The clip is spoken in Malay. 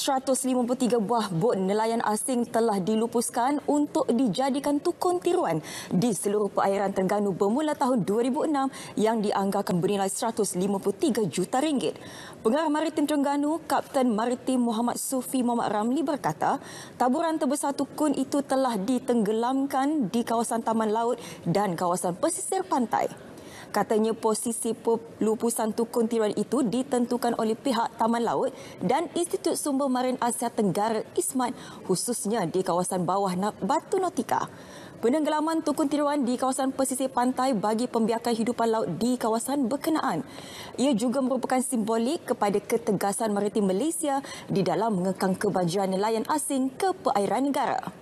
153 buah bot nelayan asing telah dilupuskan untuk dijadikan tukun tiruan di seluruh perairan Terengganu bermula tahun 2006 yang dianggarkan bernilai 153 juta ringgit. Pengarah Maritim Terengganu, Kapten Maritim Muhammad Sufi Muhammad Ramli berkata, taburan terbesar tukun itu telah ditenggelamkan di kawasan Taman Laut dan kawasan pesisir pantai. Katanya posisi lupusan tukun tiruan itu ditentukan oleh pihak Taman Laut dan Institut Sumber Marin Asia Tenggara ISMAT khususnya di kawasan bawah Batu Nautika. Penenggelaman tukun tiruan di kawasan pesisir pantai bagi pembiakan hidupan laut di kawasan berkenaan. Ia juga merupakan simbolik kepada ketegasan maritim Malaysia di dalam mengekang kebanjiran nelayan asing ke perairan negara.